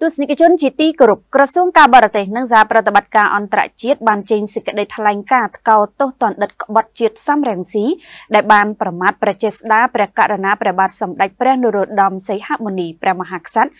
ទស្សនិកជនជាទីគោរពក្រសួងការបរទេសនិងសហប្រតិបត្តិការអន្តរជាតិបានចេញសេចក្តីថ្លែងការណ៍ថ្កោលទោសទណ្ឌិតក្បត់ជាតិសំរងស៊ីដែលបានប្រមាថប្រជាស្ដាព្រះករណាព្រះបាទសម្ដេចព្រះនរោត្តមសីហមុនីព្រះមហាក្សត្រ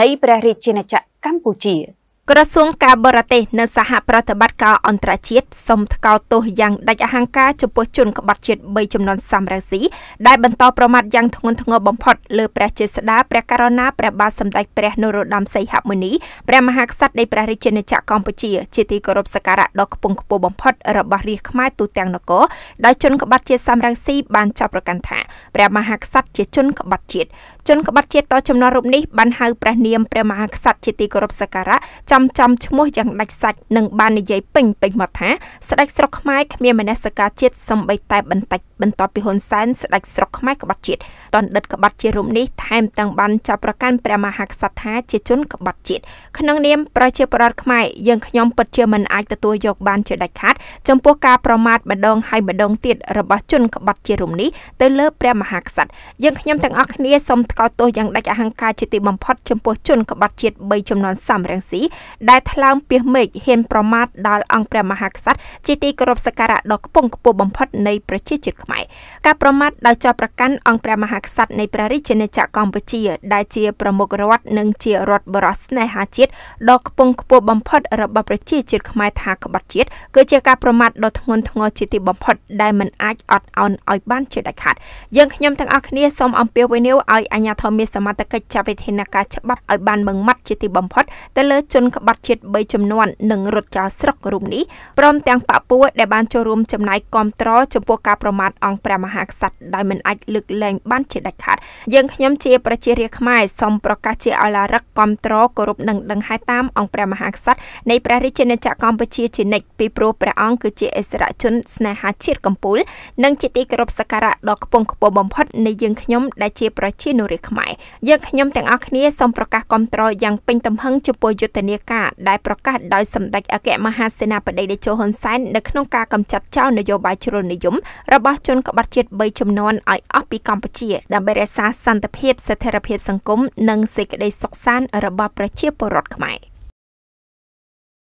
នៃព្រះរាជាណាចក្រកម្ពុជា។ក្រសួងការបរទេសនិងសហប្រតិបត្តិការអន្តរជាតិសុំថ្កោលទោសយ៉ាងដាច់អហង្ការចំពោះជនក្បត់ជាតិ3ចំនួនសំរងស៊ីដែលបន្តប្រមាថយ៉ាងធ្ងន់ធ្ងរបំផុតលើព្រះចេស្តាព្រះករុណាព្រះបាទសម្ដេចព្រះនរោត្តមសីហមុនីព្រះមហាក្សត្រនៃព្រះរាជាណាចក្រកម្ពុជាជាទីគោរពសក្ការៈដ៏ខ្ពង់ខ្ពស់បំផុតរបស់រាជខ្មែរទូទាំងនគរដោយជនក្បត់ជាតិសំរងស៊ីបានចោទប្រកាន់ថាព្រះមហាក្សត្រជាជនក្បត់ជាតិជនក្បត់ជាតិតចំនួនរូបនេះបានហៅព្រះនាមព្រះមហាក្សត្រជាទីគោរពសក្ការៈចំចំចំឈ្មោះយ៉ាងដាច់សាច់និងបាននិយាយពេញពេញមកថាស្ដេចស្រុកខ្មែរគ្មានមនសិការជាតិសំបីតែបន្តិចបន្ទាប់ពីហ៊ុនសែនស្ដេចស្រុកខ្មែរក្បត់ជាតិតនដិតក្បត់ជារូបនេះថែមទាំងបានចាប់ប្រកាន់ព្រះមហាក្សត្រថាជាជនក្បត់ជាតិក្នុងនាមប្រជាពលរដ្ឋខ្មែរយើងខ្ញុំពិតជាមិនអាចទទួលយកបានជាដាច់ខាតចំពោះការប្រមាថម្ដងហើយម្ដងទៀតរបស់ជនក្បត់ជារូបនេះទៅលើព្រះមហាក្សត្រយើងខ្ញុំទាំងអស់គ្នាសូមថ្កោលទោសយ៉ាងដាច់អហង្ការជាទីបំផុតចំពោះជនក្បត់ជាតិ3ចំនួនសំរងស៊ីដែលថ្លើមពីមេឃហ៊ានប្រមាថដល់អង្គព្រះមហាក្សត្រជាទីគោរពសក្ការៈដ៏ខ្ពង់ខ្ពស់បំផុតនៃប្រជាជាតិខ្មែរការប្រមាថដោយចោទប្រកាន់អង្គព្រះមហាក្សត្រនៃព្រះរាជាណាចក្រកម្ពុជាដែលជាប្រមុខរដ្ឋនិងជារដ្ឋបរិស្នេហាជាតិដ៏ខ្ពង់ខ្ពស់បំផុតរបស់ប្រជាជាតិខ្មែរថាក្បត់ជាតិគឺជាការប្រមាថដ៏ធ្ងន់ធ្ងរជាទីបំផុតដែលមិនអាចអត់ឱនឲ្យបានជាដាច់ខាតយើងខ្ញុំទាំងអស់គ្នាសូមអំពាវនាវឲ្យអាជ្ញាធរមានសមត្ថកិច្ចចាត់វិធានការច្បាប់ឲ្យបានម៉ឺងម៉ាត់ជាទីបំផុតទៅលើជនក្ក្បត់ជាតិ3ចំនួននិងរត់ចោលស្រុករូបនេះព្រមទាំងបពួរដែលបានចូលរួមចំណាយគ្រប់គ្រងចំពោះការប្រមាថអង្គព្រះមហាក្សត្រដោយមិនអាចលើកលែងបានជាដាច់ខាត យើងខ្ញុំជាប្រជារាស្ត្រខ្មែរសូមប្រកាសជាអឡារឹកគ្រប់គ្រងគោរពនិងដឹងហេតុតាមអង្គព្រះមហាក្សត្រនៃព្រះរាជាណាចក្រកម្ពុជាជានិច្ចពីព្រោះព្រះអង្គគឺជាអិសរជន ស្នេហាជាតិកំពូលនិង ជាទីគោរពសក្ការៈដ៏ខ្ពង់ខ្ពស់បំផុតនៃយើងខ្ញុំដែលជាប្រជានុរាស្ត្រខ្មែរយើងខ្ញុំទាំងអស់គ្នាសូមប្រកាសគាំទ្រយ៉ាងពេញទំហឹងចំពោះយុទ្ធនាការដែលប្រកាសដោយសម្ដេចអគ្គមហាសេនាបតីតេជោហ៊ុនសែននៅក្នុងការកម្ចាត់ចោលនយោបាយជ្រុលនិយមរបស់ជនក្បត់ជាតិ3ចំនួនឲ្យអស់ពីកម្ពុជាដើម្បីរក្សាសន្តិភាពស្ថិរភាពសង្គមនិងសេចក្តីសុខសាន្តរបស់ប្រជាពលរដ្ឋខ្មែរ។